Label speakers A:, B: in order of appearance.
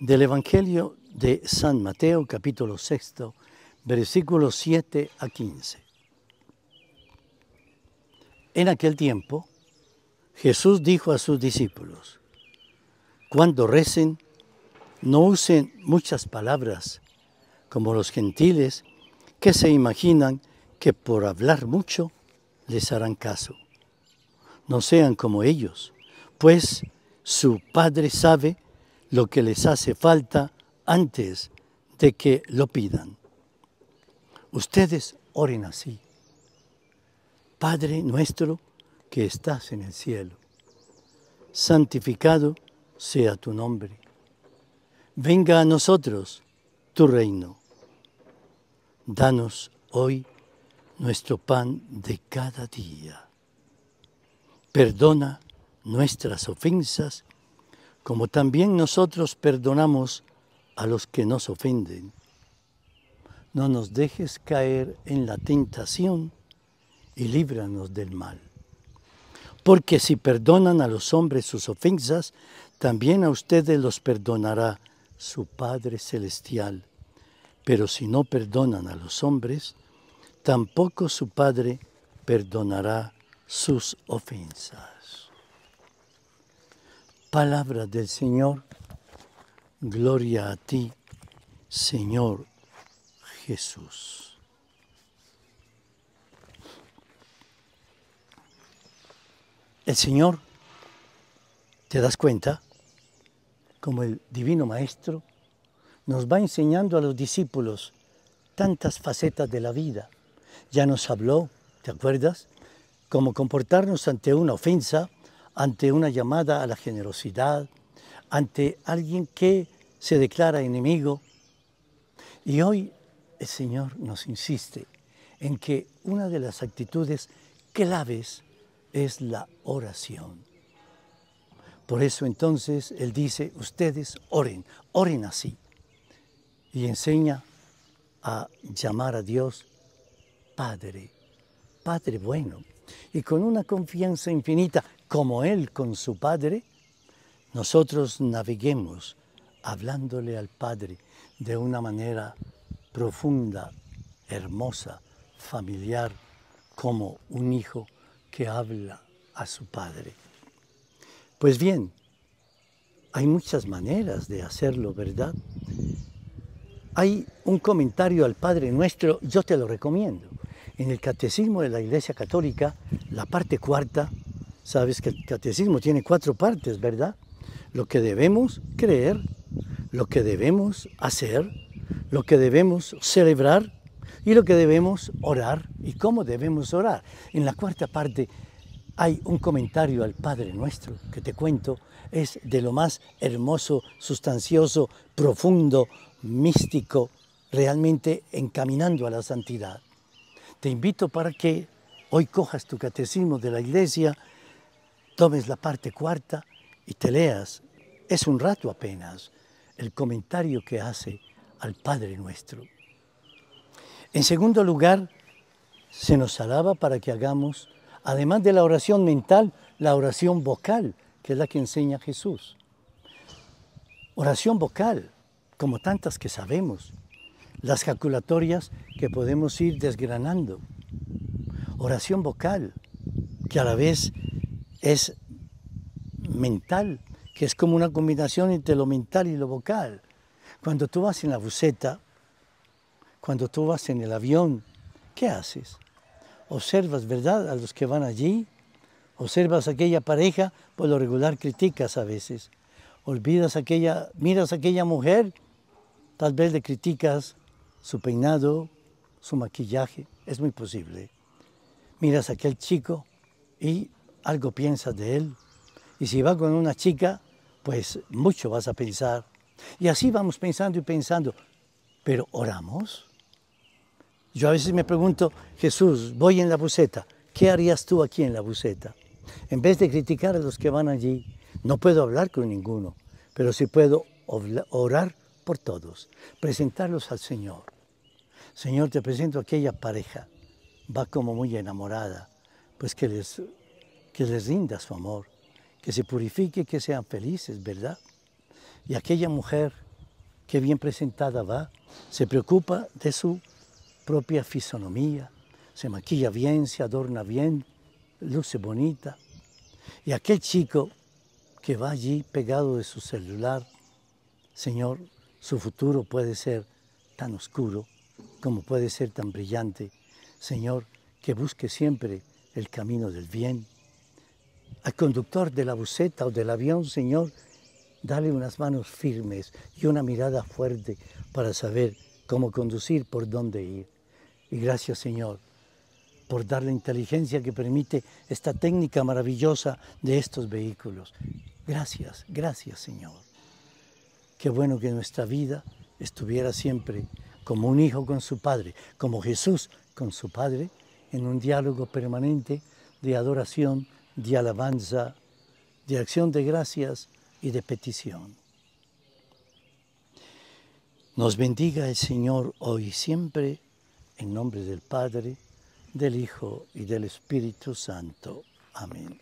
A: del Evangelio de San Mateo, capítulo 6, versículos 7 a 15. En aquel tiempo, Jesús dijo a sus discípulos, cuando recen, no usen muchas palabras como los gentiles que se imaginan que por hablar mucho les harán caso. No sean como ellos, pues su Padre sabe lo que les hace falta antes de que lo pidan. Ustedes oren así. Padre nuestro que estás en el cielo, santificado sea tu nombre. Venga a nosotros tu reino. Danos hoy nuestro pan de cada día. Perdona nuestras ofensas como también nosotros perdonamos a los que nos ofenden. No nos dejes caer en la tentación y líbranos del mal. Porque si perdonan a los hombres sus ofensas, también a ustedes los perdonará su Padre Celestial. Pero si no perdonan a los hombres, tampoco su Padre perdonará sus ofensas. Palabra del Señor, gloria a ti, Señor Jesús. El Señor, ¿te das cuenta? Como el Divino Maestro, nos va enseñando a los discípulos tantas facetas de la vida. Ya nos habló, ¿te acuerdas? Cómo comportarnos ante una ofensa, ante una llamada a la generosidad, ante alguien que se declara enemigo. Y hoy el Señor nos insiste en que una de las actitudes claves es la oración. Por eso entonces Él dice, ustedes oren, oren así. Y enseña a llamar a Dios Padre, Padre bueno, y con una confianza infinita como Él con su Padre, nosotros naveguemos hablándole al Padre de una manera profunda, hermosa, familiar, como un hijo que habla a su Padre. Pues bien, hay muchas maneras de hacerlo, ¿verdad? Hay un comentario al Padre Nuestro, yo te lo recomiendo. En el Catecismo de la Iglesia Católica, la parte cuarta, Sabes que el catecismo tiene cuatro partes, ¿verdad? Lo que debemos creer, lo que debemos hacer, lo que debemos celebrar y lo que debemos orar y cómo debemos orar. En la cuarta parte hay un comentario al Padre Nuestro que te cuento, es de lo más hermoso, sustancioso, profundo, místico, realmente encaminando a la santidad. Te invito para que hoy cojas tu catecismo de la iglesia tomes la parte cuarta y te leas, es un rato apenas, el comentario que hace al Padre nuestro. En segundo lugar, se nos alaba para que hagamos, además de la oración mental, la oración vocal, que es la que enseña Jesús. Oración vocal, como tantas que sabemos, las jaculatorias que podemos ir desgranando. Oración vocal, que a la vez es mental, que es como una combinación entre lo mental y lo vocal. Cuando tú vas en la buseta, cuando tú vas en el avión, ¿qué haces? Observas, ¿verdad?, a los que van allí, observas aquella pareja, por lo regular criticas a veces, olvidas aquella, miras a aquella mujer, tal vez le criticas su peinado, su maquillaje, es muy posible. Miras a aquel chico y algo piensas de él. Y si va con una chica, pues mucho vas a pensar. Y así vamos pensando y pensando. Pero oramos. Yo a veces me pregunto, Jesús, voy en la buceta. ¿Qué harías tú aquí en la buceta? En vez de criticar a los que van allí, no puedo hablar con ninguno, pero sí puedo orar por todos, presentarlos al Señor. Señor, te presento a aquella pareja, va como muy enamorada, pues que les que les rinda su amor, que se purifique, que sean felices, ¿verdad? Y aquella mujer que bien presentada va, se preocupa de su propia fisonomía, se maquilla bien, se adorna bien, luce bonita. Y aquel chico que va allí pegado de su celular, Señor, su futuro puede ser tan oscuro como puede ser tan brillante. Señor, que busque siempre el camino del bien, al conductor de la buseta o del avión, Señor, dale unas manos firmes y una mirada fuerte para saber cómo conducir, por dónde ir. Y gracias, Señor, por dar la inteligencia que permite esta técnica maravillosa de estos vehículos. Gracias, gracias, Señor. Qué bueno que nuestra vida estuviera siempre como un hijo con su padre, como Jesús con su padre, en un diálogo permanente de adoración de alabanza, de acción de gracias y de petición. Nos bendiga el Señor hoy y siempre, en nombre del Padre, del Hijo y del Espíritu Santo. Amén.